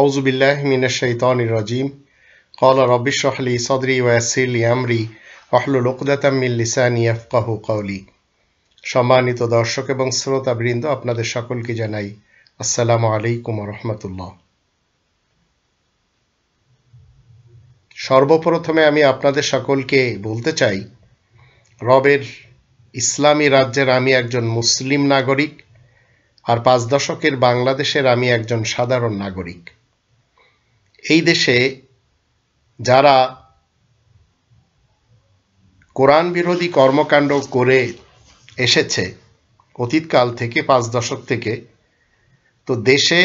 আউজুবিল্লাহ মিনাশাইতান রাজিম قال رب اشرح لي صدري ويسر لي امري واحلل عقدة من لساني قولي সম্মানিত দর্শক এবং শ্রোতা বৃন্দ আপনাদের সকলকে জানাই আসসালামু আলাইকুম রহমতুল্লাহ সর্বপ্রথমে আমি আপনাদের সকলকে বলতে চাই রবের ইসলামী রাজ্যের আমি একজন মুসলিম নাগরিক আর পাঁচ দশকের বাংলাদেশের আমি একজন সাধারণ নাগরিক এই দেশে যারা কোরআন বিরোধী কর্মকাণ্ড করে এসেছে অতীতকাল থেকে পাঁচ দশক থেকে তো দেশে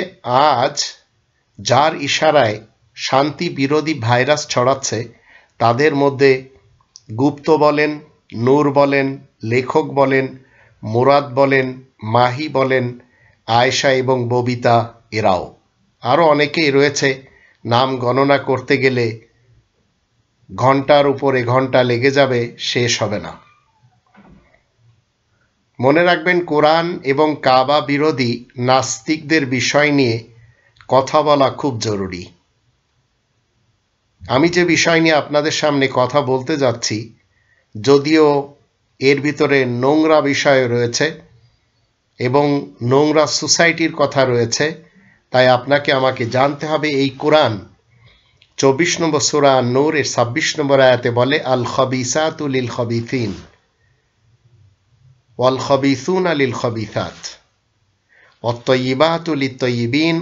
আজ যার ইশারায় শান্তি বিরোধী ভাইরাস ছড়াচ্ছে তাদের মধ্যে গুপ্ত বলেন নূর বলেন লেখক বলেন মুরাদ বলেন মাহি বলেন আয়েশা এবং ববিতা এরাও আরও অনেকেই রয়েছে নাম গণনা করতে গেলে ঘন্টার উপরে ঘন্টা লেগে যাবে শেষ হবে না মনে রাখবেন কোরআন এবং কাবা বিরোধী নাস্তিকদের বিষয় নিয়ে কথা বলা খুব জরুরি আমি যে বিষয় নিয়ে আপনাদের সামনে কথা বলতে যাচ্ছি যদিও এর ভিতরে নোংরা বিষয় রয়েছে এবং নোংরা সোসাইটির কথা রয়েছে তাই আপনাকে আমাকে জানতে হবে এই কোরআন চব্বিশ নম্বর সুরা নূর এর ছাব্বিশ নম্বর আয়াতে বলে আল খবিসাত লিল খবিফিন ওয়াল খবিসুন আলিল খবিসাত অত্যইবাত উলি তৈবিন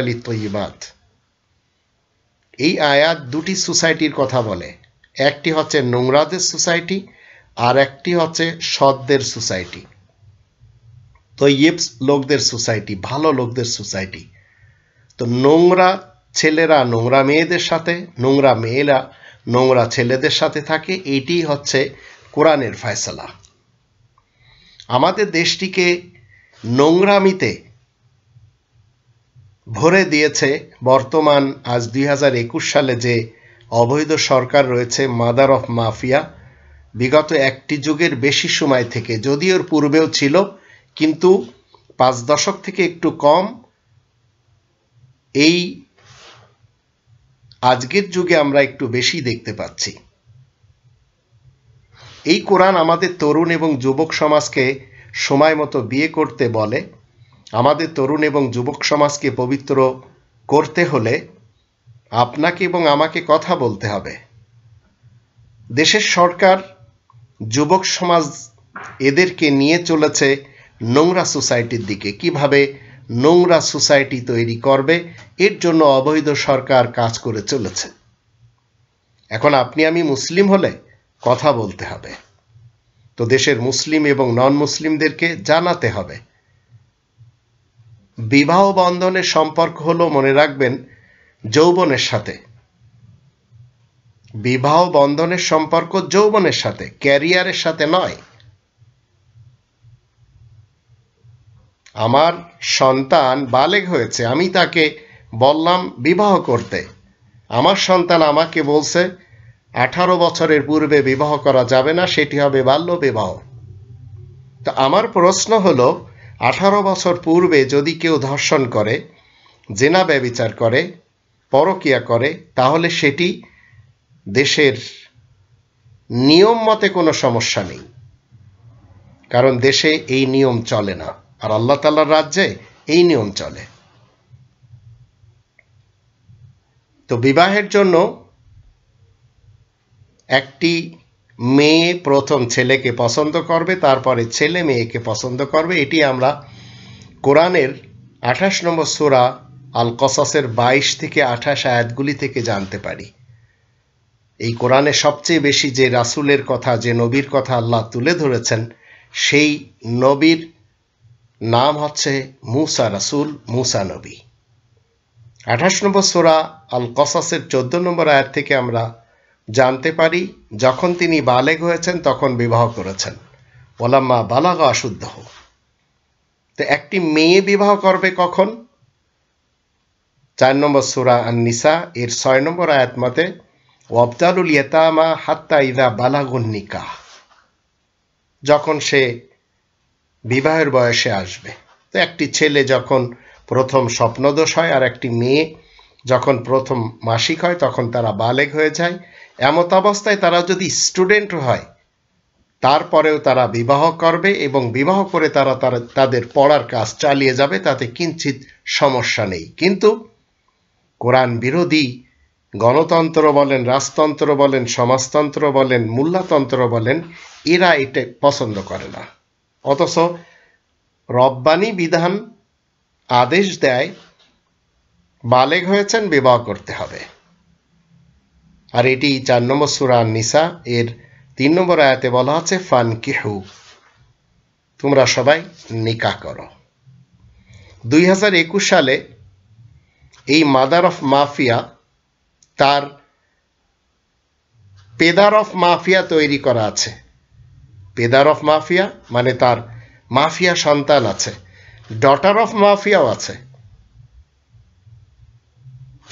আলি তৈবাত এই আয়াত দুটি সোসাইটির কথা বলে একটি হচ্ছে নোংরাদের সোসাইটি আর একটি হচ্ছে সদ্যের সোসাইটি তৈয়েবস লোকদের সোসাইটি ভালো লোকদের সোসাইটি তো নোংরা ছেলেরা নোংরা মেয়েদের সাথে নোংরা মেয়েরা নোংরা ছেলেদের সাথে থাকে এটি হচ্ছে কোরআনের ফয়সলা আমাদের দেশটিকে নোংরামিতে ভরে দিয়েছে বর্তমান আজ দুই সালে যে অবৈধ সরকার রয়েছে মাদার অফ মাফিয়া বিগত একটি যুগের বেশি সময় থেকে যদিও পূর্বেও ছিল কিন্তু পাঁচ দশক থেকে একটু কম এই আজকের যুগে আমরা একটু বেশি দেখতে পাচ্ছি এই কোরআন আমাদের তরুণ এবং যুবক সমাজকে সময় মতো বিয়ে করতে বলে আমাদের তরুণ এবং যুবক সমাজকে পবিত্র করতে হলে আপনাকে এবং আমাকে কথা বলতে হবে দেশের সরকার যুবক সমাজ এদেরকে নিয়ে চলেছে নোংরা সোসাইটির দিকে কিভাবে নোংরা সোসাইটি তৈরি করবে এর জন্য অবৈধ সরকার কাজ করে চলেছে এখন আপনি আমি মুসলিম হলে কথা বলতে হবে তো দেশের মুসলিম এবং নন মুসলিমদেরকে জানাতে হবে বিবাহ বন্ধনের সম্পর্ক হলো মনে রাখবেন যৌবনের সাথে বিবাহ বন্ধনের সম্পর্ক যৌবনের সাথে ক্যারিয়ারের সাথে নয় আমার সন্তান বালেগ হয়েছে আমি তাকে বললাম বিবাহ করতে আমার সন্তান আমাকে বলছে আঠারো বছরের পূর্বে বিবাহ করা যাবে না সেটি হবে বাল্য বিবাহ তো আমার প্রশ্ন হলো আঠারো বছর পূর্বে যদি কেউ ধর্ষণ করে জেনা ব্যবিচার করে পরকিয়া করে তাহলে সেটি দেশের নিয়ম মতে কোনো সমস্যা নেই কারণ দেশে এই নিয়ম চলে না আর আল্লাহ তাল্লার রাজ্যে এই নিয়ম চলে তো বিবাহের জন্য একটি মেয়ে প্রথম ছেলেকে পছন্দ করবে তারপরে ছেলে মেয়েকে পছন্দ করবে এটি আমরা কোরআনের আঠাশ নম্বর সোরা আল কসাসের বাইশ থেকে আঠাশ আয়াতগুলি থেকে জানতে পারি এই কোরআনে সবচেয়ে বেশি যে রাসুলের কথা যে নবীর কথা আল্লাহ তুলে ধরেছেন সেই নবীর নাম হচ্ছে মুসা রাসুল মুসা নবী আঠাশ নম্বর সোরা আল কসাসের চোদ্দ নম্বর আয়ের থেকে আমরা জানতে পারি যখন তিনি বালেগ হয়েছেন তখন বিবাহ করেছেন ওলাম্মা বালাগ অশুদ্ধ তো একটি মেয়ে বিবাহ করবে কখন চার নম্বর সুরা আন নিসা এর ছয় নম্বর আয়াত মতে অবদালুল ইয়েতামা হাত্তা ইদা বালাগুন নিকাহ যখন সে বিবাহের বয়সে আসবে তো একটি ছেলে যখন প্রথম স্বপ্নদোষ হয় আর একটি মেয়ে যখন প্রথম মাসিক হয় তখন তারা বালেগ হয়ে যায় এমত অবস্থায় তারা যদি স্টুডেন্ট হয় তারপরেও তারা বিবাহ করবে এবং বিবাহ করে তারা তাদের পড়ার কাজ চালিয়ে যাবে তাতে কিঞ্চিত সমস্যা নেই কিন্তু কোরআন বিরোধী গণতন্ত্র বলেন রাজতন্ত্র বলেন সমাজতন্ত্র বলেন মূল্যতন্ত্র বলেন এরা এটা পছন্দ করে না অথচ রব্বানি বিধান আদেশ দেয় বালেগ হয়েছেন বিবাহ করতে হবে আর এটি চার নম্বর সুরা নিসা এর তিন নম্বর আয়াতে বলা আছে ফান কিহু তোমরা সবাই নিকা করো দুই হাজার একুশ সালে এই মাদার অফ মাফিয়া তার পেদার অফ মাফিয়া তৈরি করা আছে পেদার অফ মাফিয়া মানে তার মাফিয়া সন্তান আছে ডটার অফ মাফিয়াও আছে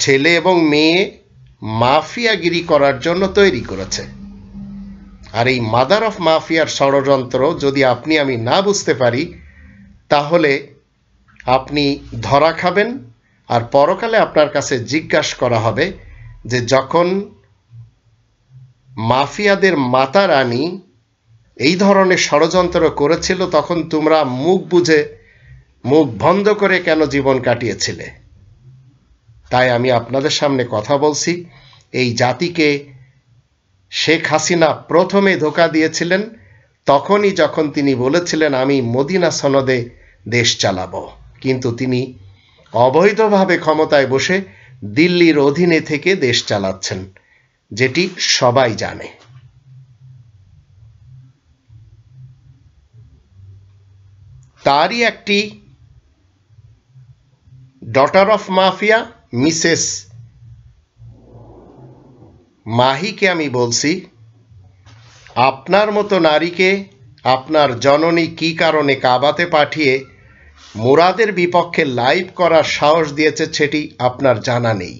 ছেলে এবং মেয়ে মাফিয়াগিরি করার জন্য তৈরি করেছে আর এই মাদার অফ মাফিয়ার ষড়যন্ত্র যদি আপনি আমি না বুঝতে পারি তাহলে আপনি ধরা খাবেন আর পরকালে আপনার কাছে জিজ্ঞাসা করা হবে যে যখন মাফিয়াদের মাতা রানী এই ধরনের ষড়যন্ত্র করেছিল তখন তোমরা মুখ বুঝে মুখ বন্ধ করে কেন জীবন কাটিয়েছিলে তাই আমি আপনাদের সামনে কথা বলছি এই জাতিকে শেখ হাসিনা প্রথমে ধোকা দিয়েছিলেন তখনই যখন তিনি বলেছিলেন আমি মদিনা সনদে দেশ চালাব কিন্তু তিনি অবৈধভাবে ক্ষমতায় বসে দিল্লির অধীনে থেকে দেশ চালাচ্ছেন যেটি সবাই জানে তারই একটি ডটার অফ মাফিয়া মিসেস মাহিকে আমি বলছি আপনার মতো নারীকে আপনার জননী কি কারণে কাবাতে পাঠিয়ে মোরাদের বিপক্ষে লাইভ করার সাহস দিয়েছে সেটি আপনার জানা নেই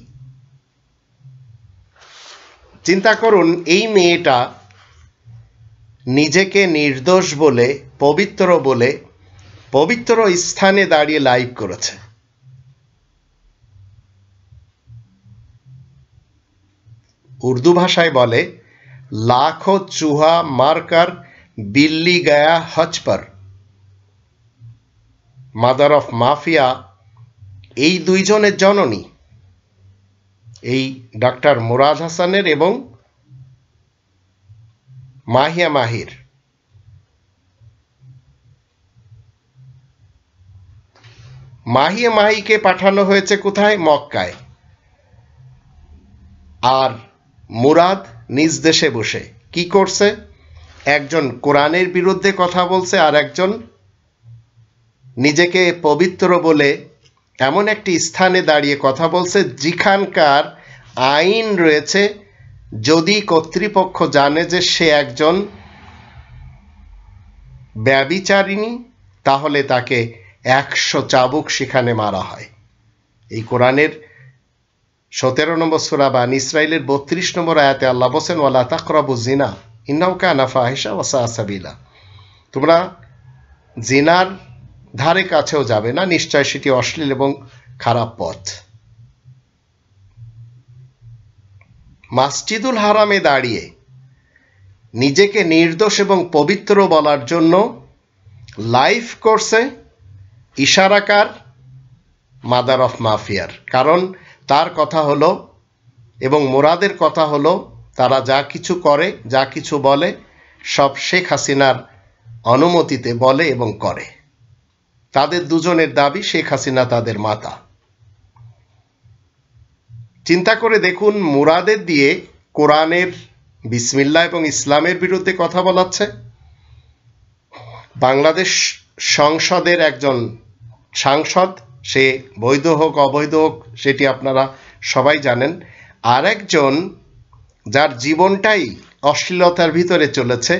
চিন্তা করুন এই মেয়েটা নিজেকে নির্দোষ বলে পবিত্র বলে পবিত্র স্থানে দাঁড়িয়ে লাইভ করেছে উর্দু ভাষায় বলে লাখো চুহা মারকার বিল্লি গায়া হজপর মাদার অফ মাফিয়া এই দুইজনের জননী এই ডাক্তার মুরাদ হাসানের এবং মাহিয়া মাহির মাহিয়ে মাহিকে পাঠানো হয়েছে কোথায় মক্কায় আর মুরাদ নিজ দেশে বসে কি করছে একজন কোরআনের বিরুদ্ধে কথা বলছে আর একজন নিজেকে পবিত্র বলে এমন একটি স্থানে দাঁড়িয়ে কথা বলছে যেখানকার আইন রয়েছে যদি কর্তৃপক্ষ জানে যে সে একজন ব্যবিচারিণী তাহলে তাকে একশো চাবুক সেখানে মারা হয় এই কোরআনের সতেরো নম্বর সুরা বা ইসরায়েলের বত্রিশ নম্বর আয়াতে আল্লাহ বসেন ওয়ালা তাকরাবু জিনা ইন্নাউকা নাফা হিসা ওয়াসা আসাবিলা তোমরা জিনার ধারে কাছেও যাবে না নিশ্চয় সেটি অশ্লীল এবং খারাপ পথ মাসজিদুল হারামে দাঁড়িয়ে নিজেকে নির্দোষ এবং পবিত্র বলার জন্য লাইফ কোর্সে ইশারাকার মাদার অফ মাফিয়ার কারণ তার কথা হলো এবং মোরাদের কথা হলো তারা যা কিছু করে যা কিছু বলে সব শেখ হাসিনার অনুমতিতে বলে এবং করে তাদের দুজনের দাবি শেখ হাসিনা তাদের মাতা চিন্তা করে দেখুন মুরাদের দিয়ে কোরআনের বিসমিল্লা এবং ইসলামের বিরুদ্ধে কথা বলাচ্ছে বাংলাদেশ সংসদের একজন সাংসদ সে বৈধ হোক অবৈধ হোক সেটি আপনারা সবাই জানেন আর একজন যার জীবনটাই অশ্লীলতার ভিতরে চলেছে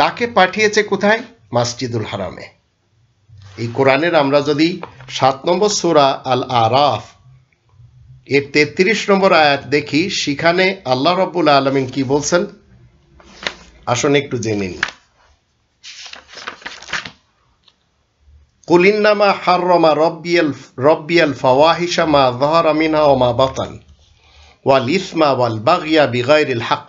তাকে পাঠিয়েছে কোথায় মাসজিদুল হারামে এই কোরআনের আমরা যদি সাত নম্বর সুরা আল আরাফ এর তেত্রিশ নম্বর আয়াত দেখি সেখানে আল্লাহ রব্বুল আলমিন কি বলছেন আসুন একটু জেনে নিই কুলিন্নামা হাররমা রব্বিয়াল রব্বিয়াল ফাওয়াহিশা মা জহর আমিনা ও মা বাতান ওয়াল ইসমা ওয়াল বাগিয়া বিগাইরিল হাক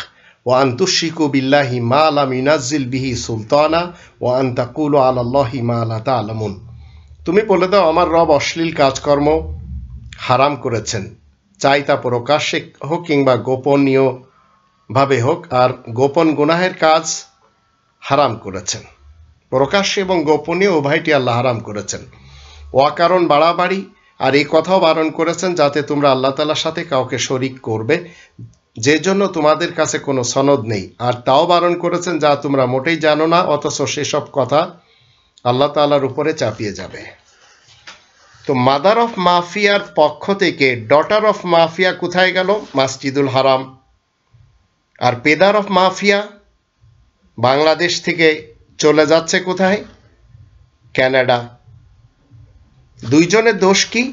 ওয়ান তুশিকু বিল্লাহি মা আলাম ইনাজিল বিহি সুলতানা ওয়ান তাকুল আলাল্লাহি মা আলা তালামুন তুমি বলে দাও আমার রব অশ্লীল কাজকর্ম হারাম করেছেন চাই তা প্রকাশ্যে হোক কিংবা গোপনীয়ভাবে হোক আর গোপন গুনাহের কাজ হারাম করেছেন প্রকাশ্যে এবং গোপনে উভয়টি আল্লাহ হারাম করেছেন অকারণ বাড়াবাড়ি আর এই কথাও বারণ করেছেন যাতে তোমরা আল্লাহ তালার সাথে কাউকে শরিক করবে যে জন্য তোমাদের কাছে কোনো সনদ নেই আর তাও বারণ করেছেন যা তোমরা মোটেই জানো না অথচ সেসব কথা আল্লাহ তালার উপরে চাপিয়ে যাবে তো মাদার অফ মাফিয়ার পক্ষ থেকে ডটার অফ মাফিয়া কোথায় গেল মাসজিদুল হারাম আর পেদার অফ মাফিয়া বাংলাদেশ থেকে চলে যাচ্ছে কোথায় ক্যানাডা দুইজনের দোষ কি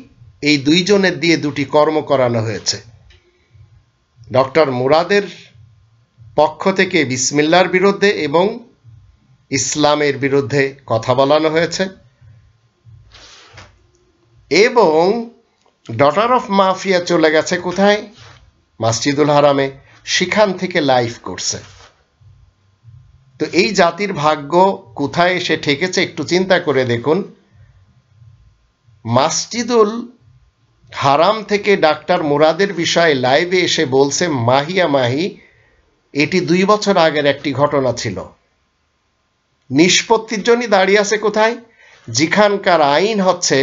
এই দুইজনের দিয়ে দুটি কর্ম করানো হয়েছে ডক্টর মুরাদের পক্ষ থেকে বিসমিল্লার বিরুদ্ধে এবং ইসলামের বিরুদ্ধে কথা বলানো হয়েছে এবং ডটার অফ মাফিয়া চলে গেছে কোথায় মাসজিদুল হারামে সেখান থেকে লাইভ করছে তো এই জাতির ভাগ্য কোথায় এসে ঠেকেছে একটু চিন্তা করে দেখুন মাসজিদুল হারাম থেকে ডাক্তার মুরাদের বিষয়ে লাইভে এসে বলছে মাহিয়া মাহি এটি দুই বছর আগের একটি ঘটনা ছিল নিষ্পত্তির জন্যই দাঁড়িয়ে আছে কোথায় যেখানকার আইন হচ্ছে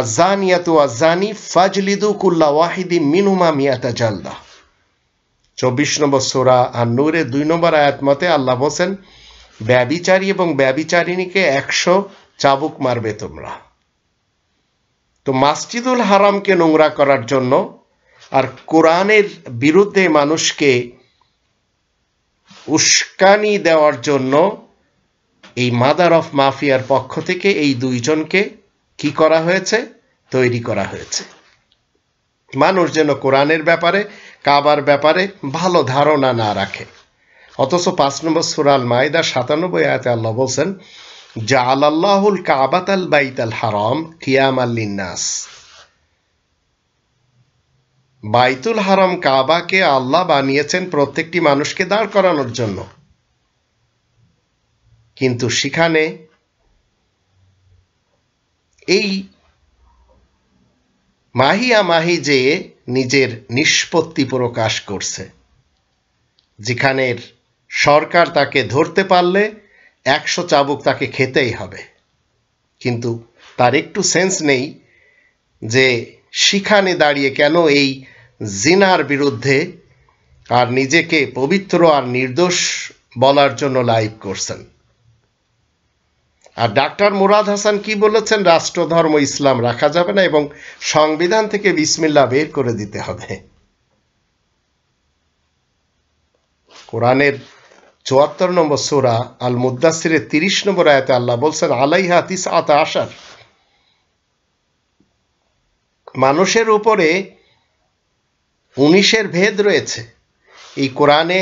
আজানিয়াতু আজানি ফাজলিদু কুল্লা ওয়াহিদি মিনুমা মিয়াতা জালদা চব্বিশ নম্বর সোরা আর নূরে দুই নম্বর আয়াত মতে আল্লাহ বলছেন ব্যবিচারী এবং ব্যবিচারিণীকে একশো চাবুক মারবে তোমরা তো মাসজিদুল হারামকে নোংরা করার জন্য আর কোরআনের বিরুদ্ধে মানুষকে উস্কানি দেওয়ার জন্য এই মাদার অফ মাফিয়ার পক্ষ থেকে এই দুইজনকে কি করা হয়েছে তৈরি করা হয়েছে মানুষ যেন কোরআনের ব্যাপারে কাবার ব্যাপারে ভালো ধারণা না রাখে অথচ পাঁচ নম্বর সুরাল মায়দা সাতানব্বই আয়তে আল্লাহ বলছেন যা আল্লাহুল কাবাত আল বাইত আল হারম কিয়াম আল্লিনাস বাইতুল হারাম কাবাকে আল্লাহ বানিয়েছেন প্রত্যেকটি মানুষকে দাঁড় করানোর জন্য কিন্তু সেখানে এই মাহিয়া মাহি যে নিজের নিষ্পত্তি প্রকাশ করছে যেখানের সরকার তাকে ধরতে পারলে একশো চাবুক তাকে খেতেই হবে কিন্তু তার একটু সেন্স নেই যে সেখানে দাঁড়িয়ে কেন এই জিনার বিরুদ্ধে আর নিজেকে পবিত্র আর নির্দোষ বলার জন্য লাইভ করছেন আর ডাক্তার মুরাদ হাসান কি বলেছেন রাষ্ট্রধর্ম ইসলাম রাখা যাবে না এবং সংবিধান থেকে বিসমিল্লা বের করে দিতে হবে কোরআনের চুয়াত্তর নম্বর সোরা আল মুদাসিরের তিরিশ নম্বর আয়তে আল্লাহ বলছেন আলাইহা তিস আত আসার মানুষের উপরে উনিশের ভেদ রয়েছে এই কোরআনে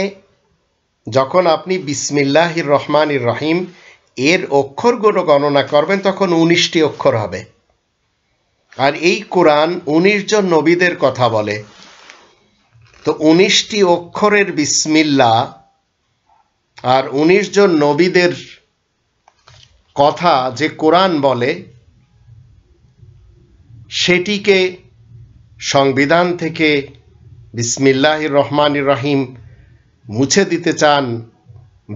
যখন আপনি বিসমিল্লাহির রহমানির রহিম এর অক্ষরগুলো গণনা করবেন তখন উনিশটি অক্ষর হবে আর এই কোরআন উনিশ জন নবীদের কথা বলে তো উনিশটি অক্ষরের বিসমিল্লা আর উনিশ জন নবীদের কথা যে কোরআন বলে সেটিকে সংবিধান থেকে বিসমিল্লাহ রহমান রাহিম মুছে দিতে চান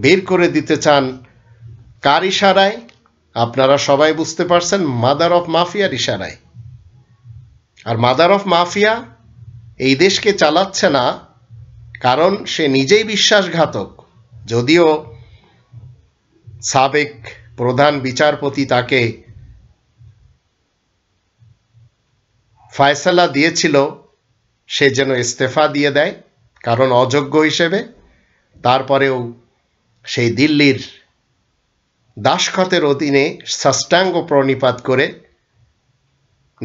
বের করে দিতে চান কার ইশারায় আপনারা সবাই বুঝতে পারছেন মাদার অফ মাফিয়ার ইশারায় আর মাদার অফ মাফিয়া এই দেশকে চালাচ্ছে না কারণ সে নিজেই বিশ্বাসঘাতক যদিও সাবেক প্রধান বিচারপতি তাকে ফায়সালা দিয়েছিল সে যেন ইস্তেফা দিয়ে দেয় কারণ অযোগ্য হিসেবে তারপরেও সেই দিল্লির দাসখতের অধীনে সাষ্টাঙ্গ প্রণিপাত করে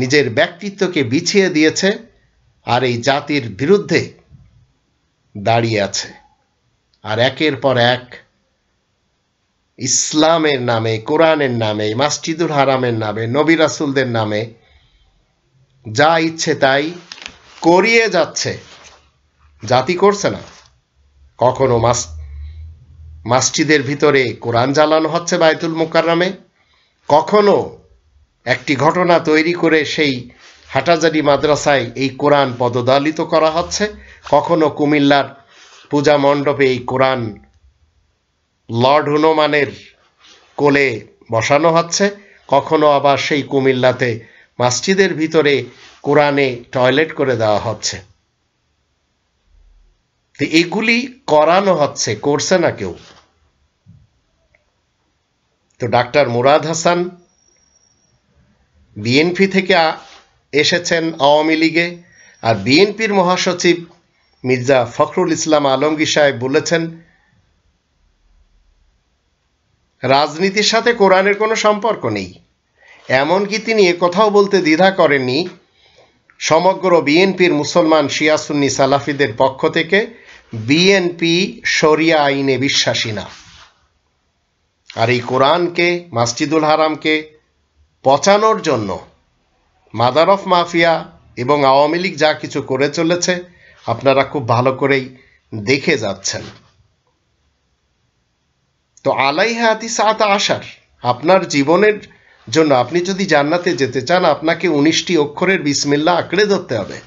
নিজের ব্যক্তিত্বকে বিছিয়ে দিয়েছে আর এই জাতির বিরুদ্ধে দাঁড়িয়ে আছে আর একের পর এক ইসলামের নামে কোরআনের নামে মাসজিদুল হারামের নামে নবী রাসুলদের নামে যা ইচ্ছে তাই করিয়ে যাচ্ছে জাতি করছে না কখনো মাস মসজিদের ভিতরে কোরআন জ্বালানো হচ্ছে বায়তুল মোকাররামে কখনো একটি ঘটনা তৈরি করে সেই হাটাজারি মাদ্রাসায় এই কোরআন পদদলিত করা হচ্ছে কখনো কুমিল্লার পূজা মণ্ডপে এই কোরআন লর্ড হনুমানের কোলে বসানো হচ্ছে কখনো আবার সেই কুমিল্লাতে মসজিদের ভিতরে কোরআনে টয়লেট করে দেওয়া হচ্ছে তো এগুলি করানো হচ্ছে করছে না কেউ তো ডাক্তার মুরাদ হাসান বিএনপি থেকে এসেছেন আওয়ামী লীগে আর বিএনপির মহাসচিব মির্জা ফখরুল ইসলাম আলমগীর সাহেব বলেছেন রাজনীতির সাথে কোরআনের কোনো সম্পর্ক নেই এমনকি তিনি কথাও বলতে দ্বিধা করেননি সমগ্র বিএনপির মুসলমান শিয়াসুন্নি সালাফিদের পক্ষ থেকে বিএনপি শরিয়া আইনে বিশ্বাসী না আর এই কোরআনকে মাসজিদুল হারামকে পচানোর জন্য মাদার অফ মাফিয়া এবং আওয়ামী লীগ যা কিছু করে চলেছে আপনারা খুব ভালো করেই দেখে যাচ্ছেন তো আলাই হাতি সাত আসার আপনার জীবনের জন্য আপনি যদি জান্নাতে যেতে চান আপনাকে উনিশটি অক্ষরের বিসমিল্লা আঁকড়ে ধরতে হবে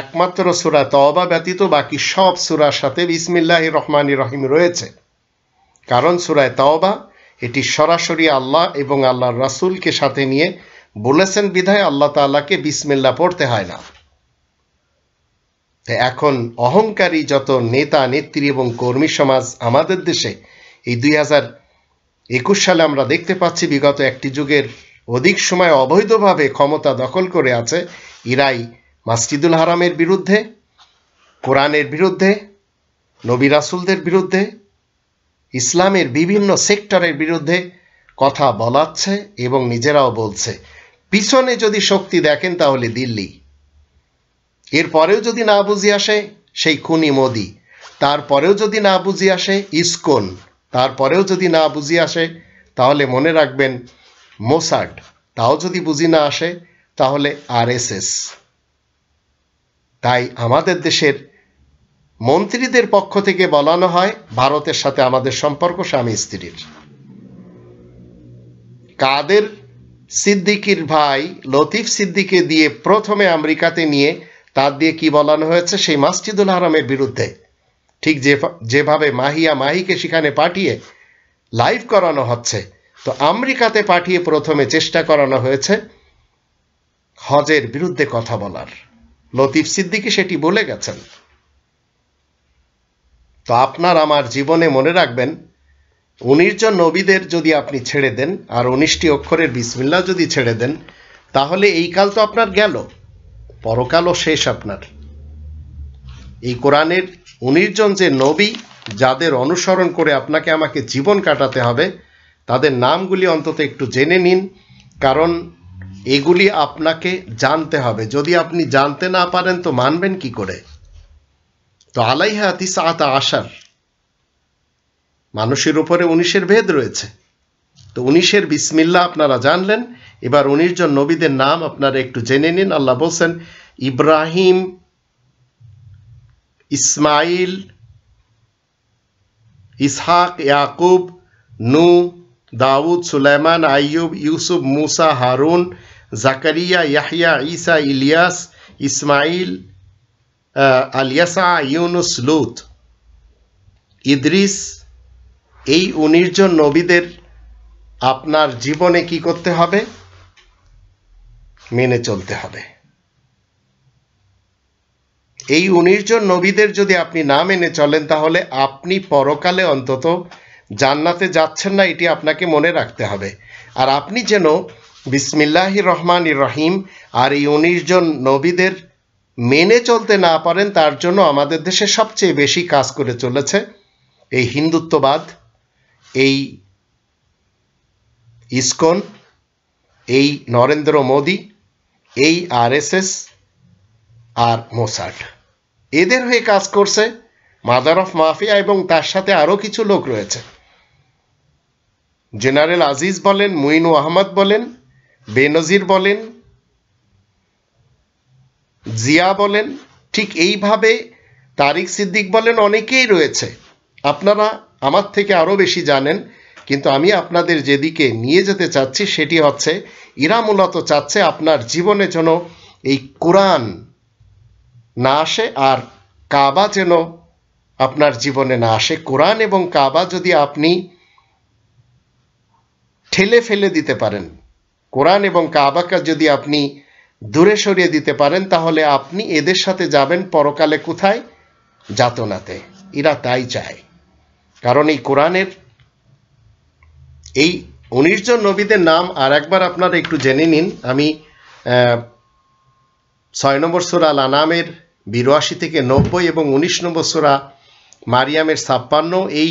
একমাত্র সুরা তওবা ব্যতীত বাকি সব সুরার সাথে বিসমিল্লাহ রহমান রহিম রয়েছে কারণ সুরায় তওবা এটি সরাসরি আল্লাহ এবং আল্লাহর রাসুলকে সাথে নিয়ে বলেছেন বিধায় আল্লাহ তাল্লাহকে বিসমিল্লা পড়তে হয় না এখন অহংকারী যত নেতা নেত্রী এবং কর্মী সমাজ আমাদের দেশে এই দুই হাজার একুশ সালে আমরা দেখতে পাচ্ছি বিগত একটি যুগের অধিক সময় অবৈধভাবে ক্ষমতা দখল করে আছে ইরাই মাসজিদুল হারামের বিরুদ্ধে কোরআনের বিরুদ্ধে নবী রাসুলদের বিরুদ্ধে ইসলামের বিভিন্ন সেক্টরের বিরুদ্ধে কথা বলাচ্ছে এবং নিজেরাও বলছে পিছনে যদি শক্তি দেখেন তাহলে দিল্লি এরপরেও যদি না বুঝি আসে সেই খুনি মোদি তারপরেও যদি না বুঝি আসে ইসকন তারপরেও যদি না বুঝি আসে তাহলে মনে রাখবেন মোসাড তাও যদি বুঝি না আসে তাহলে আরএসএস তাই আমাদের দেশের মন্ত্রীদের পক্ষ থেকে বলানো হয় ভারতের সাথে আমাদের সম্পর্ক স্বামী স্ত্রীর কাদের সিদ্দিকির ভাই লতিফ সিদ্দিকে দিয়ে প্রথমে আমেরিকাতে নিয়ে তার দিয়ে কি বলানো হয়েছে সেই মাসজিদুল হারামের বিরুদ্ধে ঠিক যেভাবে মাহিয়া মাহিকে সেখানে পাঠিয়ে লাইভ করানো হচ্ছে তো আমেরিকাতে পাঠিয়ে প্রথমে চেষ্টা করানো হয়েছে হজের বিরুদ্ধে কথা বলার লতিফ সিদ্দিকী সেটি বলে গেছেন তো আপনার আমার জীবনে মনে রাখবেন উনিশ জন নবীদের যদি আপনি ছেড়ে দেন আর উনিশটি অক্ষরের বিসমিল্লা যদি ছেড়ে দেন তাহলে এই কাল তো আপনার গেল পরকালও শেষ আপনার এই কোরআনের উনিশ জন যে নবী যাদের অনুসরণ করে আপনাকে আমাকে জীবন কাটাতে হবে তাদের নামগুলি অন্তত একটু জেনে নিন কারণ এগুলি আপনাকে জানতে হবে যদি আপনি জানতে না পারেন তো মানবেন কি করে তো আলাইহা তিসাত আসার মানুষের উপরে উনিশের ভেদ রয়েছে তো উনিশের বিসমিল্লা আপনারা জানলেন এবার উনিশ জন নবীদের নাম আপনারা একটু জেনে নিন আল্লাহ বলছেন ইব্রাহিম ইসমাইল ইসহাক ইয়াকুব নু দাউদ সুলাইমান আইয়ুব ইউসুফ মুসা হারুন জাকারিয়া ইয়াহিয়া ঈসা ইলিয়াস ইসমাইল আলিয়াসা ইউনুস লুত ইদ্রিস এই উনিশ জন নবীদের আপনার জীবনে কি করতে হবে মেনে চলতে হবে এই উনিশ জন নবীদের যদি আপনি না মেনে চলেন তাহলে আপনি পরকালে অন্তত জান্নাতে যাচ্ছেন না এটি আপনাকে মনে রাখতে হবে আর আপনি যেন বিসমিল্লাহি রহমান রহিম আর এই উনিশ জন নবীদের মেনে চলতে না পারেন তার জন্য আমাদের দেশে সবচেয়ে বেশি কাজ করে চলেছে এই হিন্দুত্ববাদ এই ইসকন এই নরেন্দ্র মোদি এই আরএসএস আর মোসাড এদের হয়ে কাজ করছে মাদার অফ মাফিয়া এবং তার সাথে আরও কিছু লোক রয়েছে জেনারেল আজিজ বলেন মুইনু আহমদ বলেন বেনজির বলেন জিয়া বলেন ঠিক এইভাবে তারিক সিদ্দিক বলেন অনেকেই রয়েছে আপনারা আমার থেকে আরও বেশি জানেন কিন্তু আমি আপনাদের যেদিকে নিয়ে যেতে চাচ্ছি সেটি হচ্ছে ইরা মূলত চাচ্ছে আপনার জীবনে যেন এই কোরআন না আসে আর কাবা যেন আপনার জীবনে না আসে কোরআন এবং কাবা যদি আপনি ঠেলে ফেলে দিতে পারেন কোরআন এবং কাবাকা যদি আপনি দূরে সরিয়ে দিতে পারেন তাহলে আপনি এদের সাথে যাবেন পরকালে কোথায় যাতনাতে এরা তাই চায় কারণ এই কোরআনের এই উনিশ জন নবীদের নাম আর একবার আপনারা একটু জেনে নিন আমি ছয় নম্বর সোরা লানামের বিরাশি থেকে নব্বই এবং উনিশ নম্বর সোরা মারিয়ামের ছাপ্পান্ন এই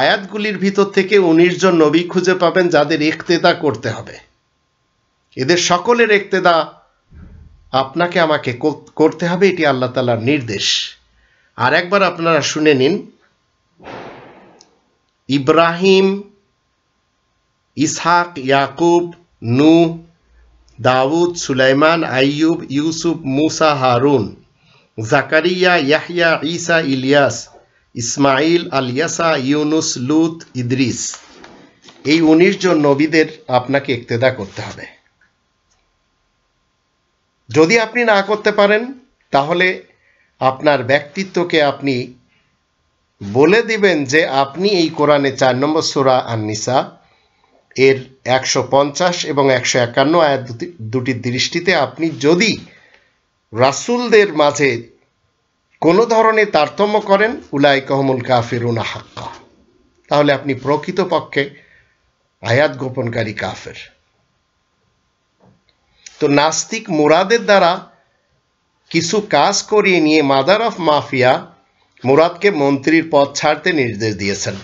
আয়াতগুলির ভিতর থেকে উনিশ জন নবী খুঁজে পাবেন যাদের ইকতেদা করতে হবে এদের সকলের একতেদা আপনাকে আমাকে করতে হবে এটি আল্লাহ তালার নির্দেশ আর একবার আপনারা শুনে নিন ইব্রাহিম ইসহাক ইয়াকুব নু দাউদ সুলাইমান আইয়ুব ইউসুফ মুসা হারুন জাকারিয়া ইয়াহিয়া ইসা ইলিয়াস ইসমাইল আল ইয়াসা ইউনুস লুত ইদ্রিস এই উনিশ জন নবীদের আপনাকে একতেদা করতে হবে যদি আপনি না করতে পারেন তাহলে আপনার ব্যক্তিত্বকে আপনি বলে দিবেন যে আপনি এই কোরআনে চার নম্বর সোরা আননিসা এর একশো পঞ্চাশ এবং একশো একান্ন আয়াত দুটির দৃষ্টিতে আপনি যদি রাসুলদের মাঝে কোনো ধরনের তারতম্য করেন উলাই কহমুল কাফেরুন হাক্কা তাহলে আপনি প্রকৃতপক্ষে আয়াত গোপনকারী কাফের তো নাস্তিক মুরাদের দ্বারা কিছু কাজ করিয়ে নিয়ে মাদার অফ মাফিয়া মুরাদকে মন্ত্রীর পদ ছাড়তে নির্দেশ দিয়েছেন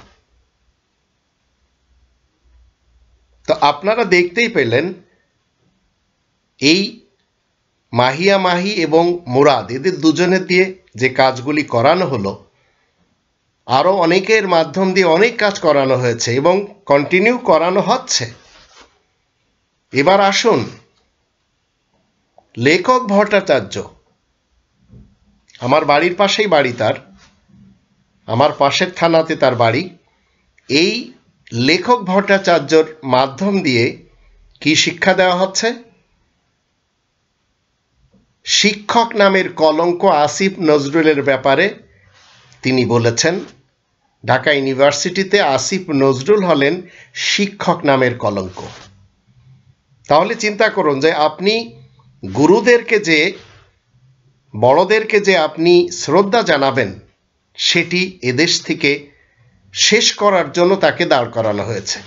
তো আপনারা দেখতেই পেলেন এই মাহিয়া মাহি এবং মুরাদ এদের দুজনে দিয়ে যে কাজগুলি করানো হলো আরও অনেকের মাধ্যম দিয়ে অনেক কাজ করানো হয়েছে এবং কন্টিনিউ করানো হচ্ছে এবার আসুন লেখক ভট্টাচার্য আমার বাড়ির পাশেই বাড়ি তার আমার পাশের থানাতে তার বাড়ি এই লেখক ভট্টাচার্যর মাধ্যম দিয়ে কি শিক্ষা দেওয়া হচ্ছে শিক্ষক নামের কলঙ্ক আসিফ নজরুলের ব্যাপারে তিনি বলেছেন ঢাকা ইউনিভার্সিটিতে আসিফ নজরুল হলেন শিক্ষক নামের কলঙ্ক তাহলে চিন্তা করুন যে আপনি গুরুদেরকে যে বড়দেরকে যে আপনি শ্রদ্ধা জানাবেন সেটি এদেশ থেকে শেষ করার জন্য তাকে দাঁড় করানো হয়েছে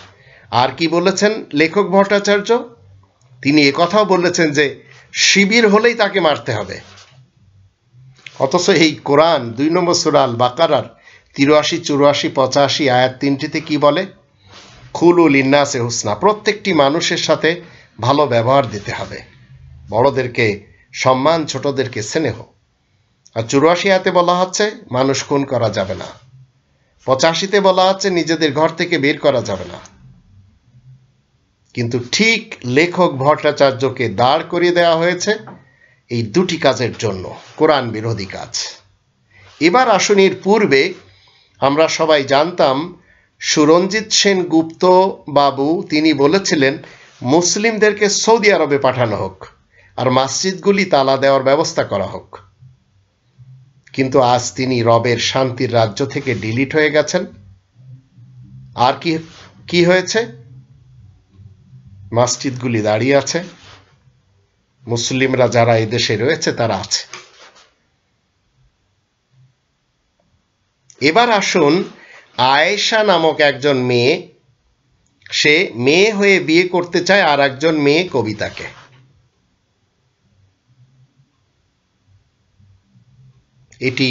আর কি বলেছেন লেখক ভট্টাচার্য তিনি কথাও বলেছেন যে শিবির হলেই তাকে মারতে হবে অথচ এই কোরআন দুই নম্বর সুরাল বাকারার তিরাশি চুরাশি পঁচাশি আয়াত তিনটিতে কি বলে খুলুল লিন্নাসে হুসনা প্রত্যেকটি মানুষের সাথে ভালো ব্যবহার দিতে হবে বড়দেরকে সম্মান ছোটদেরকে স্নেহ আর চুরাশি হাতে বলা হচ্ছে মানুষ খুন করা যাবে না পঁচাশিতে বলা হচ্ছে নিজেদের ঘর থেকে বের করা যাবে না কিন্তু ঠিক লেখক ভট্টাচার্যকে দাঁড় করিয়ে দেওয়া হয়েছে এই দুটি কাজের জন্য কোরআন বিরোধী কাজ এবার আসনের পূর্বে আমরা সবাই জানতাম সুরঞ্জিত সেন গুপ্ত বাবু তিনি বলেছিলেন মুসলিমদেরকে সৌদি আরবে পাঠানো হোক আর মাসজিদগুলি তালা দেওয়ার ব্যবস্থা করা হোক কিন্তু আজ তিনি রবের শান্তির রাজ্য থেকে ডিলিট হয়ে গেছেন আর কি কি হয়েছে মাসজিদগুলি দাঁড়িয়ে আছে মুসলিমরা যারা এদেশে রয়েছে তারা আছে এবার আসুন আয়েশা নামক একজন মেয়ে সে মেয়ে হয়ে বিয়ে করতে চায় আর একজন মেয়ে কবিতাকে এটি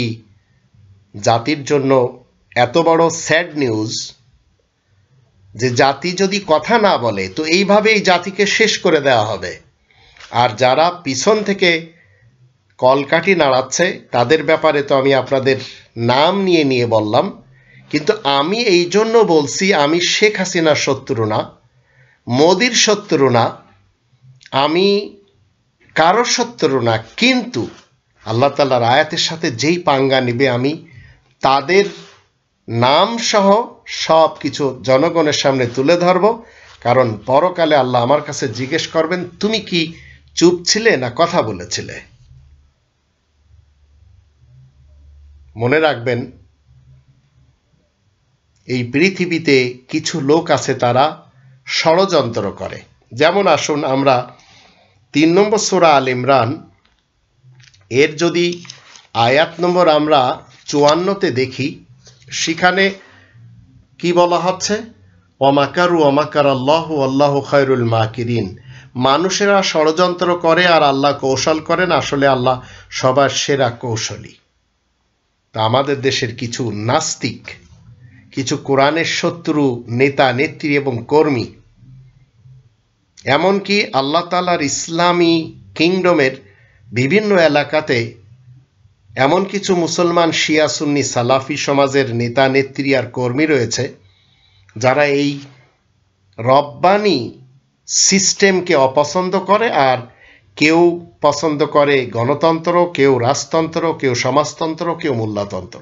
জাতির জন্য এত বড় স্যাড নিউজ যে জাতি যদি কথা না বলে তো এইভাবে এই জাতিকে শেষ করে দেওয়া হবে আর যারা পিছন থেকে কলকাঠি নাড়াচ্ছে তাদের ব্যাপারে তো আমি আপনাদের নাম নিয়ে নিয়ে বললাম কিন্তু আমি এই জন্য বলছি আমি শেখ হাসিনার শত্রু না মোদির শত্রু না আমি কারো শত্রু না কিন্তু আল্লাহ তাল্লাহর আয়াতের সাথে যেই পাঙ্গা নিবে আমি তাদের নাম সহ সব কিছু জনগণের সামনে তুলে ধরব কারণ পরকালে আল্লাহ আমার কাছে জিজ্ঞেস করবেন তুমি কি চুপ ছিলে না কথা বলেছিলে মনে রাখবেন এই পৃথিবীতে কিছু লোক আছে তারা ষড়যন্ত্র করে যেমন আসুন আমরা তিন নম্বর সোরা আল ইমরান এর যদি আয়াত নম্বর আমরা চুয়ান্নতে দেখি সেখানে কি বলা হচ্ছে অমাকারু অমাকার আল্লাহ আল্লাহ খায়রুল মাকিরিন মানুষেরা ষড়যন্ত্র করে আর আল্লাহ কৌশল করেন আসলে আল্লাহ সবার সেরা কৌশলী তা আমাদের দেশের কিছু নাস্তিক কিছু কোরআনের শত্রু নেতা নেত্রী এবং কর্মী এমনকি আল্লাহ তালার ইসলামী কিংডমের বিভিন্ন এলাকাতে এমন কিছু মুসলমান শিয়া সুন্নি সালাফি সমাজের নেতা নেত্রী আর কর্মী রয়েছে যারা এই রব্বানি সিস্টেমকে অপছন্দ করে আর কেউ পছন্দ করে গণতন্ত্র কেউ রাজতন্ত্র কেউ সমাজতন্ত্র কেউ মোল্লাতন্ত্র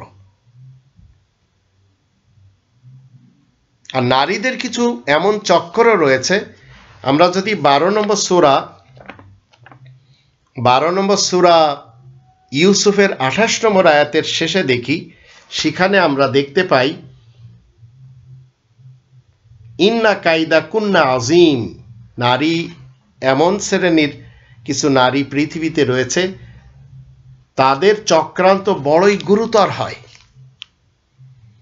আর নারীদের কিছু এমন চক্র রয়েছে আমরা যদি বারো নম্বর সুরা বারো নম্বর সুরা ইউসুফের আঠাশ নম্বর আয়াতের শেষে দেখি সেখানে আমরা দেখতে পাই ইন্না কায়দা কুন্না আজিম নারী এমন শ্রেণীর কিছু নারী পৃথিবীতে রয়েছে তাদের চক্রান্ত বড়ই গুরুতর হয়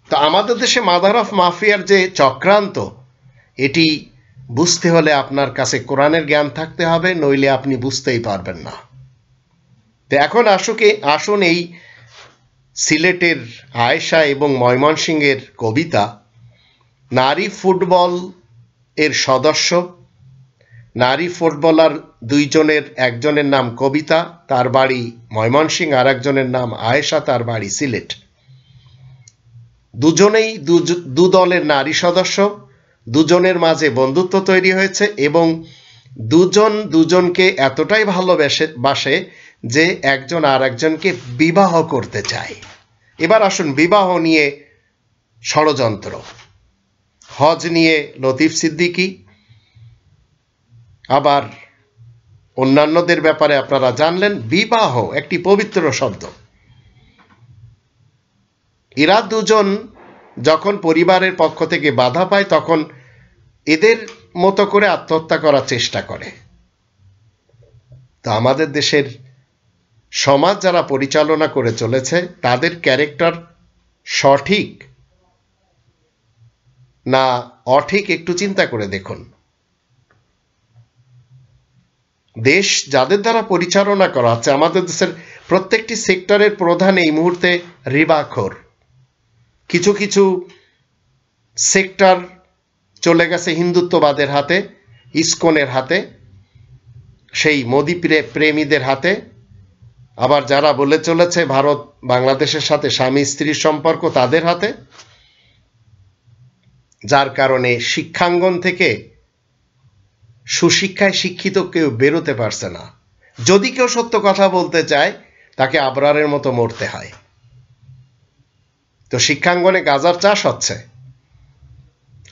তা আমাদের দেশে মাদার অফ মাফিয়ার যে চক্রান্ত এটি বুঝতে হলে আপনার কাছে কোরআনের জ্ঞান থাকতে হবে নইলে আপনি বুঝতেই পারবেন না তো এখন আসুকে আসুন এই সিলেটের আয়েশা এবং ময়মনসিংহের কবিতা নারী ফুটবল এর সদস্য নারী ফুটবলার দুইজনের একজনের নাম কবিতা তার বাড়ি ময়মনসিং আর একজনের নাম আয়েশা তার বাড়ি সিলেট দুজনেই দু দলের নারী সদস্য দুজনের মাঝে বন্ধুত্ব তৈরি হয়েছে এবং দুজন দুজনকে এতটাই ভালোবেসে বাসে যে একজন আর একজনকে বিবাহ করতে চায় এবার আসুন বিবাহ নিয়ে ষড়যন্ত্র হজ নিয়ে লতিফ সিদ্দিকি আবার অন্যান্যদের ব্যাপারে আপনারা জানলেন বিবাহ একটি পবিত্র শব্দ এরা দুজন যখন পরিবারের পক্ষ থেকে বাধা পায় তখন এদের মতো করে আত্মহত্যা করার চেষ্টা করে তো আমাদের দেশের সমাজ যারা পরিচালনা করে চলেছে তাদের ক্যারেক্টার সঠিক না অঠিক একটু চিন্তা করে দেখুন দেশ যাদের দ্বারা পরিচালনা করা হচ্ছে আমাদের দেশের প্রত্যেকটি সেক্টরের প্রধান এই মুহূর্তে রিবাখর কিছু কিছু সেক্টর চলে গেছে হিন্দুত্ববাদের হাতে ইস্কনের হাতে সেই মোদি প্রেমীদের হাতে আবার যারা বলে চলেছে ভারত বাংলাদেশের সাথে স্বামী স্ত্রীর সম্পর্ক তাদের হাতে যার কারণে শিক্ষাঙ্গন থেকে সুশিক্ষায় শিক্ষিত কেউ বেরোতে পারছে না যদি কেউ সত্য কথা বলতে চায় তাকে আবরারের মতো মরতে হয় তো শিক্ষাঙ্গনে গাজার চাষ হচ্ছে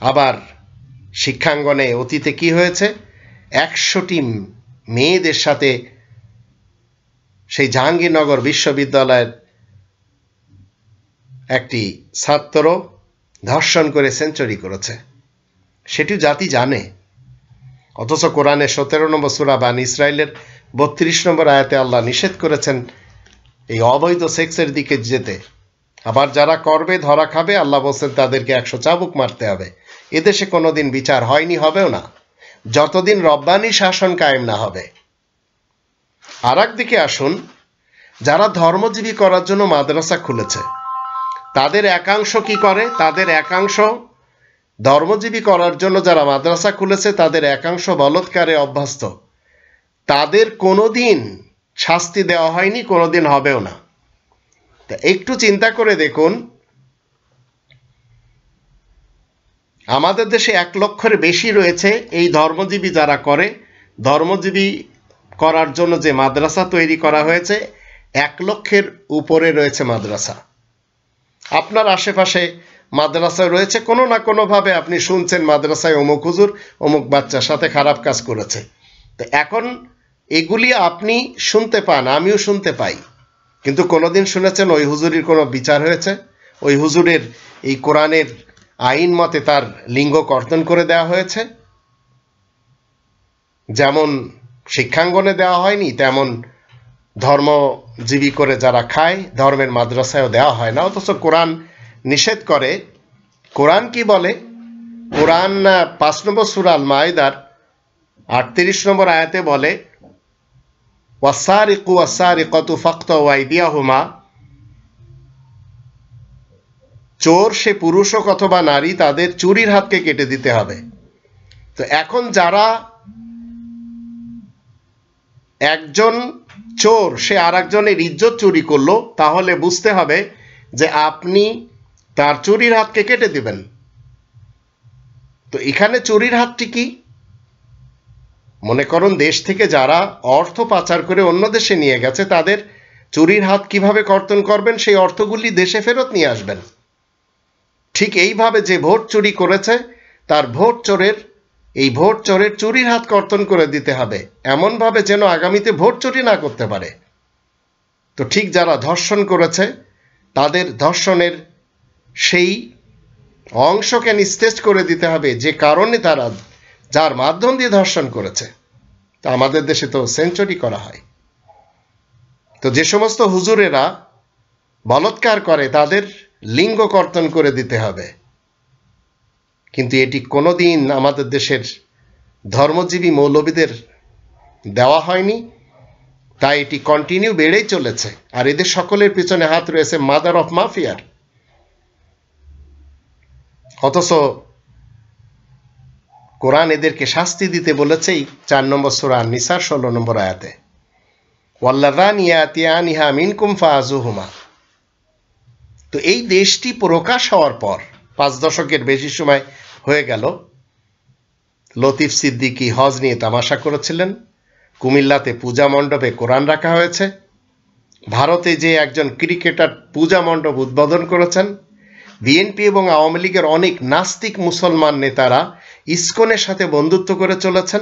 আবার শিক্ষাঙ্গনে অতীতে কি হয়েছে একশোটি মেয়েদের সাথে সেই জাহাঙ্গীরনগর বিশ্ববিদ্যালয়ের একটি ছাত্র ধর্ষণ করে সেঞ্চুরি করেছে সেটিও জাতি জানে অথচ কোরআনে সতেরো নম্বর সুরা বান ইসরায়েলের বত্রিশ নম্বর আয়াতে আল্লাহ নিষেধ করেছেন এই অবৈধ সেক্সের দিকে যেতে আবার যারা করবে ধরা খাবে আল্লাহ বলছেন তাদেরকে একশো চাবুক মারতে হবে এদেশে কোনোদিন বিচার হয়নি হবেও না যতদিন রব্বানি শাসন কায়েম না হবে আর দিকে আসুন যারা ধর্মজীবী করার জন্য মাদ্রাসা খুলেছে তাদের একাংশ কি করে তাদের একাংশ ধর্মজীবী করার জন্য যারা মাদ্রাসা খুলেছে তাদের একাংশ বলৎকারে অভ্যস্ত তাদের কোনো দিন শাস্তি দেওয়া হয়নি কোনো দিন হবেও না তা একটু চিন্তা করে দেখুন আমাদের দেশে এক লক্ষের বেশি রয়েছে এই ধর্মজীবী যারা করে ধর্মজীবী করার জন্য যে মাদ্রাসা তৈরি করা হয়েছে এক লক্ষের উপরে রয়েছে মাদ্রাসা আপনার আশেপাশে মাদ্রাসা রয়েছে কোনো না কোনোভাবে আপনি শুনছেন মাদ্রাসায় অমুক হুজুর অমুক বাচ্চার সাথে খারাপ কাজ করেছে তো এখন এগুলি আপনি শুনতে পান আমিও শুনতে পাই কিন্তু কোনোদিন শুনেছেন ওই হুজুরির কোনো বিচার হয়েছে ওই হুজুরের এই কোরআনের আইন মতে তার লিঙ্গ কর্তন করে দেওয়া হয়েছে যেমন শিক্ষাঙ্গনে দেওয়া হয়নি তেমন ধর্মজীবী করে যারা খায় ধর্মের মাদ্রাসায়ও দেওয়া হয় না অথচ কোরআন নিষেধ করে কোরআন কি বলে কোরআন পাঁচ নম্বর সুরাল মায়দার আটত্রিশ নম্বর আয়াতে বলে ওয়াসারিকু ওয়াসারিকতু ফক্ত ওয়াইদিয়া হুমা চোর সে পুরুষ হোক অথবা নারী তাদের চুরির হাতকে কেটে দিতে হবে তো এখন যারা একজন চোর সে আর একজনের ইজ্জত চুরি করলো তাহলে বুঝতে হবে যে আপনি তার চুরির হাতকে কেটে দিবেন তো এখানে চুরির হাতটি কি মনে করুন দেশ থেকে যারা অর্থ পাচার করে অন্য দেশে নিয়ে গেছে তাদের চুরির হাত কিভাবে কর্তন করবেন সেই অর্থগুলি দেশে ফেরত নিয়ে আসবেন ঠিক এইভাবে যে ভোট চুরি করেছে তার ভোট চোরের এই ভোট চোরের চুরির হাত কর্তন করে দিতে হবে এমনভাবে যেন আগামীতে ভোট চুরি না করতে পারে তো ঠিক যারা ধর্ষণ করেছে তাদের ধর্ষণের সেই অংশকে নিস্তেজ করে দিতে হবে যে কারণে তারা যার মাধ্যম দিয়ে ধর্ষণ করেছে তা আমাদের দেশে তো সেঞ্চুরি করা হয় তো যে সমস্ত হুজুরেরা বলৎকার করে তাদের লিঙ্গ কর্তন করে দিতে হবে কিন্তু এটি কোনোদিন আমাদের দেশের ধর্মজীবী মৌলবীদের দেওয়া হয়নি তাই এটি কন্টিনিউ বেড়েই চলেছে আর এদের সকলের পিছনে হাত রয়েছে মাদার অফ মাফিয়ার অথচ কোরআন এদেরকে শাস্তি দিতে বলেছেই চার নম্বর সোরা নিসার ষোলো নম্বর আয়াতে ওয়াল্লাদানিয়া মিনকুম ফাজুহুমা তো এই দেশটি প্রকাশ হওয়ার পর পাঁচ দশকের বেশি সময় হয়ে গেল লতিফ সিদ্দিকি হজ নিয়ে তামাশা করেছিলেন কুমিল্লাতে পূজা মণ্ডপে কোরআন রাখা হয়েছে ভারতে যে একজন ক্রিকেটার পূজা মণ্ডপ উদ্বোধন করেছেন বিএনপি এবং আওয়ামী লীগের অনেক নাস্তিক মুসলমান নেতারা ইস্কনের সাথে বন্ধুত্ব করে চলেছেন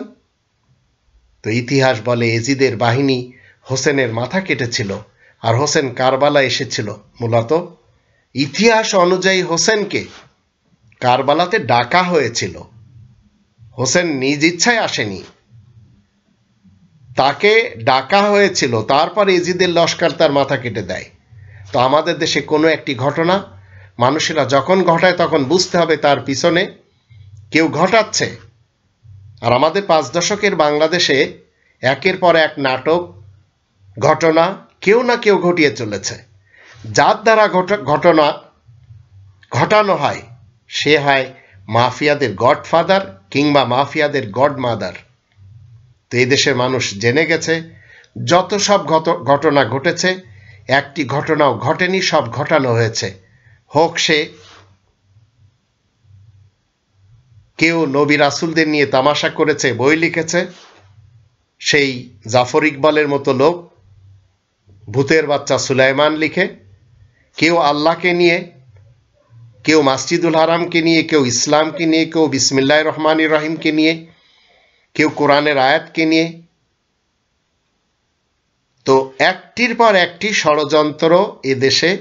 তো ইতিহাস বলে এজিদের বাহিনী হোসেনের মাথা কেটেছিল আর হোসেন কারবালা এসেছিল মূলত ইতিহাস অনুযায়ী হোসেনকে কারবালাতে ডাকা হয়েছিল হোসেন নিজ ইচ্ছায় আসেনি তাকে ডাকা হয়েছিল তারপর ইজিদের লস্কার তার মাথা কেটে দেয় তো আমাদের দেশে কোনো একটি ঘটনা মানুষেরা যখন ঘটায় তখন বুঝতে হবে তার পিছনে কেউ ঘটাচ্ছে আর আমাদের পাঁচ দশকের বাংলাদেশে একের পর এক নাটক ঘটনা কেউ না কেউ ঘটিয়ে চলেছে যার দ্বারা ঘটনা ঘটানো হয় সে হয় মাফিয়াদের গডফাদার কিংবা মাফিয়াদের গডমাদার তো দেশের মানুষ জেনে গেছে যত সব ঘটনা ঘটেছে একটি ঘটনাও ঘটেনি সব ঘটানো হয়েছে হোক সে কেউ নবী রাসুলদের নিয়ে তামাশা করেছে বই লিখেছে সেই জাফর ইকবালের মতো লোক ভূতের বাচ্চা সুলাইমান লিখে কেউ আল্লাহকে নিয়ে কেউ মাসজিদুল হারামকে নিয়ে কেউ ইসলামকে নিয়ে কেউ বিসমিল্লাহ রহমান রহিমকে নিয়ে কেউ কোরআনের আয়াতকে নিয়ে তো একটির পর একটি ষড়যন্ত্র এদেশে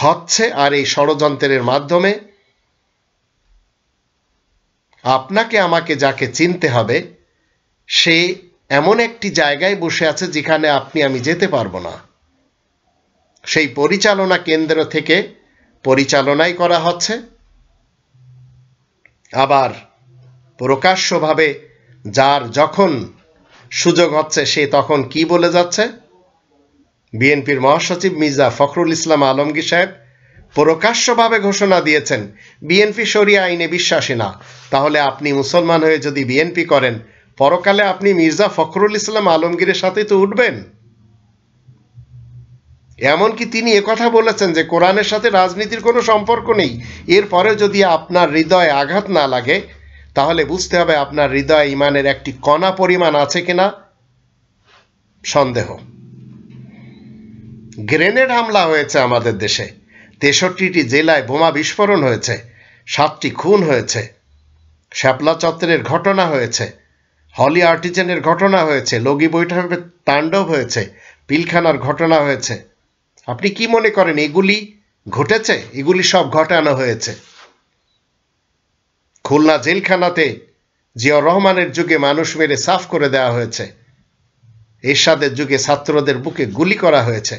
হচ্ছে আর এই ষড়যন্ত্রের মাধ্যমে আপনাকে আমাকে যাকে চিনতে হবে সে এমন একটি জায়গায় বসে আছে যেখানে আপনি আমি যেতে পারবো না সেই পরিচালনা কেন্দ্র থেকে পরিচালনাই করা হচ্ছে আবার প্রকাশ্যভাবে যার যখন সুযোগ হচ্ছে সে তখন কি বলে যাচ্ছে বিএনপির মহাসচিব মির্জা ফখরুল ইসলাম আলমগীর সাহেব প্রকাশ্যভাবে ঘোষণা দিয়েছেন বিএনপি সরিয়া আইনে বিশ্বাসী না তাহলে আপনি মুসলমান হয়ে যদি বিএনপি করেন পরকালে আপনি মির্জা ফখরুল ইসলাম আলমগীরের সাথে তো উঠবেন এমনকি তিনি কথা বলেছেন যে কোরআনের সাথে রাজনীতির কোনো সম্পর্ক নেই এরপরে যদি আপনার হৃদয়ে আঘাত না লাগে তাহলে বুঝতে হবে আপনার হৃদয়ে ইমানের একটি কণা পরিমাণ আছে কিনা সন্দেহ গ্রেনেড হামলা হয়েছে আমাদের দেশে তেষট্টিটি জেলায় বোমা বিস্ফোরণ হয়েছে সাতটি খুন হয়েছে শ্যাপলা চত্বরের ঘটনা হয়েছে হলি আর্টিজেনের ঘটনা হয়েছে লগি বৈঠকের তাণ্ডব হয়েছে পিলখানার ঘটনা হয়েছে আপনি কি মনে করেন এগুলি ঘটেছে এগুলি সব ঘটানো হয়েছে খুলনা জেলখানাতে জিয়া রহমানের যুগে মানুষ মেরে সাফ করে দেওয়া হয়েছে এরশাদের যুগে ছাত্রদের বুকে গুলি করা হয়েছে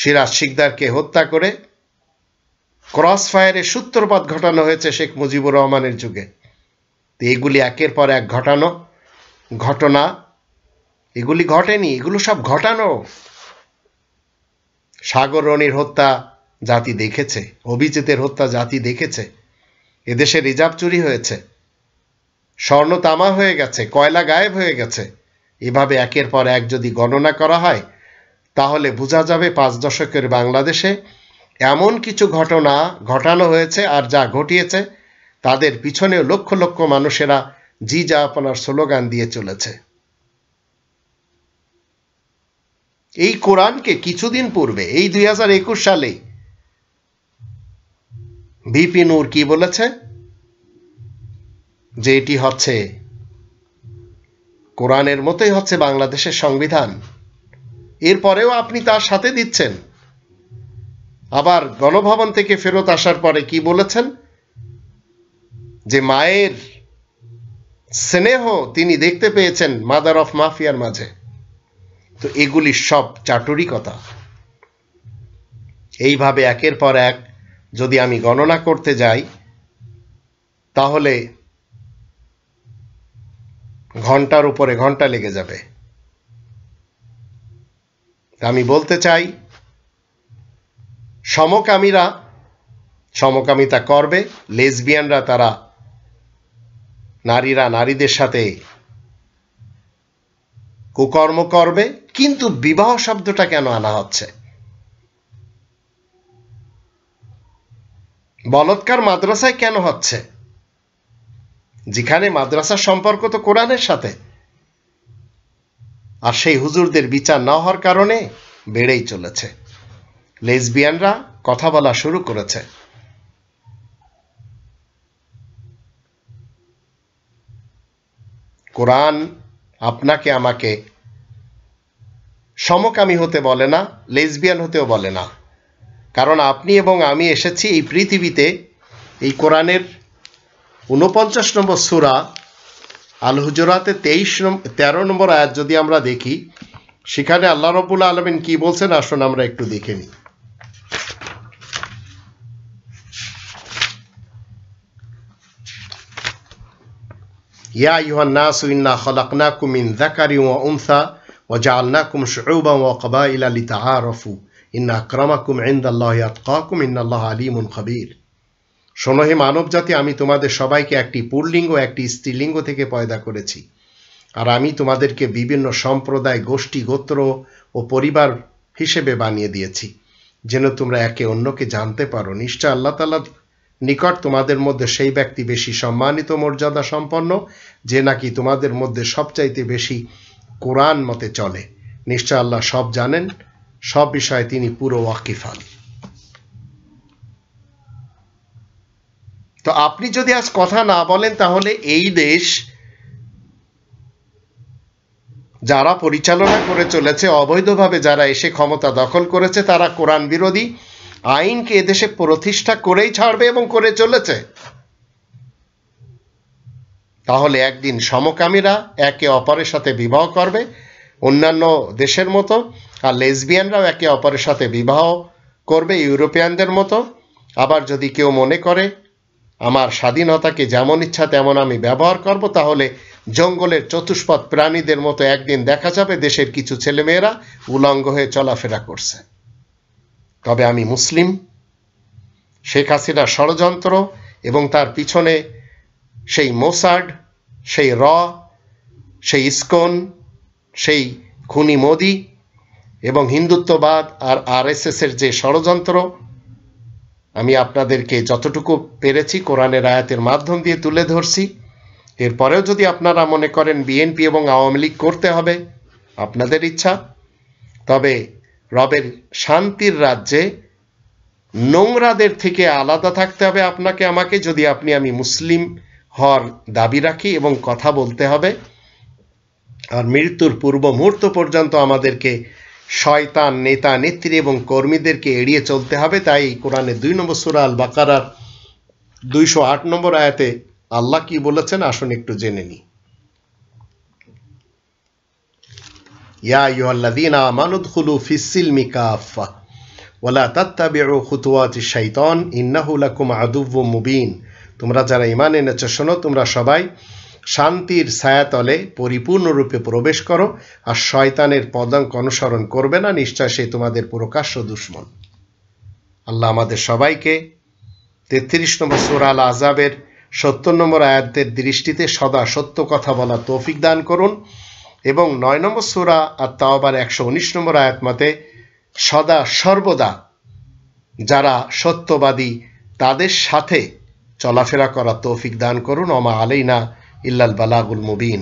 সিরাজ শিকদারকে হত্যা করে ক্রস ফায়ারের সূত্রপাত ঘটানো হয়েছে শেখ মুজিবুর রহমানের যুগে তো এগুলি একের পর এক ঘটানো ঘটনা এগুলি ঘটেনি এগুলো সব ঘটানো রনির হত্যা জাতি দেখেছে অভিজিতের হত্যা জাতি দেখেছে এদেশে রিজার্ভ চুরি হয়েছে স্বর্ণ তামা হয়ে গেছে কয়লা গায়েব হয়ে গেছে এভাবে একের পর এক যদি গণনা করা হয় তাহলে বোঝা যাবে পাঁচ দশকের বাংলাদেশে এমন কিছু ঘটনা ঘটানো হয়েছে আর যা ঘটিয়েছে তাদের পিছনেও লক্ষ লক্ষ মানুষেরা জি যা আপনার স্লোগান দিয়ে চলেছে এই কোরআনকে কিছুদিন পূর্বে এই দুই হাজার একুশ সালে ভিপি নূর কি বলেছে যে এটি হচ্ছে কোরআনের মতোই হচ্ছে বাংলাদেশের সংবিধান এরপরেও আপনি তার সাথে দিচ্ছেন আবার গণভবন থেকে ফেরত আসার পরে কি বলেছেন যে মায়ের স্নেহ তিনি দেখতে পেয়েছেন মাদার অফ মাফিয়ার মাঝে তো এগুলি সব চাটুরিকতা এইভাবে একের পর এক যদি আমি গণনা করতে যাই তাহলে ঘন্টার উপরে ঘন্টা লেগে যাবে আমি বলতে চাই সমকামীরা সমকামিতা করবে লেসবিয়ানরা তারা নারীরা নারীদের সাথে কুকর্ম করবে কিন্তু বিবাহ শব্দটা কেন আনা হচ্ছে বলৎকার মাদ্রাসায় কেন হচ্ছে যেখানে মাদ্রাসা সম্পর্ক তো কোরআনের সাথে আর সেই হুজুরদের বিচার না হওয়ার কারণে বেড়েই চলেছে লেসবিয়ানরা কথা বলা শুরু করেছে কোরআন আপনাকে আমাকে সমকামী হতে বলে না লেসবিয়ান হতেও বলে না কারণ আপনি এবং আমি এসেছি এই পৃথিবীতে এই কোরআনের ঊনপঞ্চাশ নম্বর সুরা আল হুজরাতে তেইশ নম্বর তেরো নম্বর আয়াত যদি আমরা দেখি সেখানে আল্লাহ রবুল্লা আলমিন কি বলছেন আসুন আমরা একটু দেখে নিই ইয়া ইউহান নাস ইন্না খলাকনাকুম ইন জাকারি জাআলনাকুম ওয়া লিতাআরাফু ইন্না আকরামাকুম ইনদাল্লাহি আতকাকুম ইন্নাল্লাহ শোনো হে মানবজাতি আমি তোমাদের সবাইকে একটি পুরলিঙ্গ একটি স্ত্রীলিঙ্গ থেকে পয়দা করেছি আর আমি তোমাদেরকে বিভিন্ন সম্প্রদায় গোষ্ঠী গোত্র ও পরিবার হিসেবে বানিয়ে দিয়েছি যেন তোমরা একে অন্যকে জানতে পারো নিশ্চয় আল্লাহ তালা নিকট তোমাদের মধ্যে সেই ব্যক্তি বেশি সম্মানিত মর্যাদা সম্পন্ন যে নাকি তোমাদের মধ্যে সবচাইতে বেশি কোরআন মতে চলে নিশ্চয় আল্লাহ সব জানেন সব বিষয়ে তিনি পুরো ওয়াকিফান তো আপনি যদি আজ কথা না বলেন তাহলে এই দেশ যারা পরিচালনা করে চলেছে অবৈধভাবে যারা এসে ক্ষমতা দখল করেছে তারা কোরআন বিরোধী আইনকে এদেশে প্রতিষ্ঠা করেই ছাড়বে এবং করে চলেছে তাহলে একদিন সমকামীরা একে অপরের সাথে বিবাহ করবে অন্যান্য দেশের মতো আর লেসবিয়ানরাও একে অপরের সাথে বিবাহ করবে ইউরোপিয়ানদের মতো আবার যদি কেউ মনে করে আমার স্বাধীনতাকে যেমন ইচ্ছা তেমন আমি ব্যবহার করব তাহলে জঙ্গলের চতুষ্পদ প্রাণীদের মতো একদিন দেখা যাবে দেশের কিছু ছেলেমেয়েরা উলঙ্গ হয়ে চলাফেরা করছে তবে আমি মুসলিম শেখ হাসিনা ষড়যন্ত্র এবং তার পিছনে সেই মোসাড সেই র সেই ইস্কন সেই খুনি মোদি এবং হিন্দুত্ববাদ আর আরএসএসের যে ষড়যন্ত্র আমি আপনাদেরকে যতটুকু পেরেছি কোরআনের আয়াতের মাধ্যম দিয়ে তুলে ধরছি এরপরেও যদি আপনারা মনে করেন বিএনপি এবং আওয়ামী লীগ করতে হবে আপনাদের ইচ্ছা তবে রবের শান্তির রাজ্যে নোংরাদের থেকে আলাদা থাকতে হবে আপনাকে আমাকে যদি আপনি আমি মুসলিম হওয়ার দাবি রাখি এবং কথা বলতে হবে আর মৃত্যুর পূর্ব মুহূর্ত পর্যন্ত আমাদেরকে শয়তান নেতা নেত্রী এবং কর্মীদেরকে এড়িয়ে চলতে হবে তাই কোরআনে দুই নম্বর সুরা আল বাকারার দুইশো আট নম্বর আয়াতে আল্লাহ কি বলেছেন আসুন একটু জেনে নিই ইয়া মিকাফা ওলা আদুব্বু মুবিন তোমরা যারা ইমান এনেছ শোনো তোমরা সবাই শান্তির ছায়াতলে পরিপূর্ণরূপে প্রবেশ করো আর শয়তানের পদাঙ্ক অনুসরণ করবে না নিশ্চয় সে তোমাদের প্রকাশ্য দুশ্মন আল্লাহ আমাদের সবাইকে তেত্রিশ নম্বর আল আজাবের সত্তর নম্বর আয়াতের দৃষ্টিতে সদা সত্য কথা বলা তৌফিক দান করুন এবং নয় নম্বর সুরা আর তাও আবার একশো উনিশ নম্বর আয়াতমাতে সদা সর্বদা যারা সত্যবাদী তাদের সাথে চলাফেরা করা তৌফিক দান করুন অমা না ইল্লাল বালাগুল মুবিন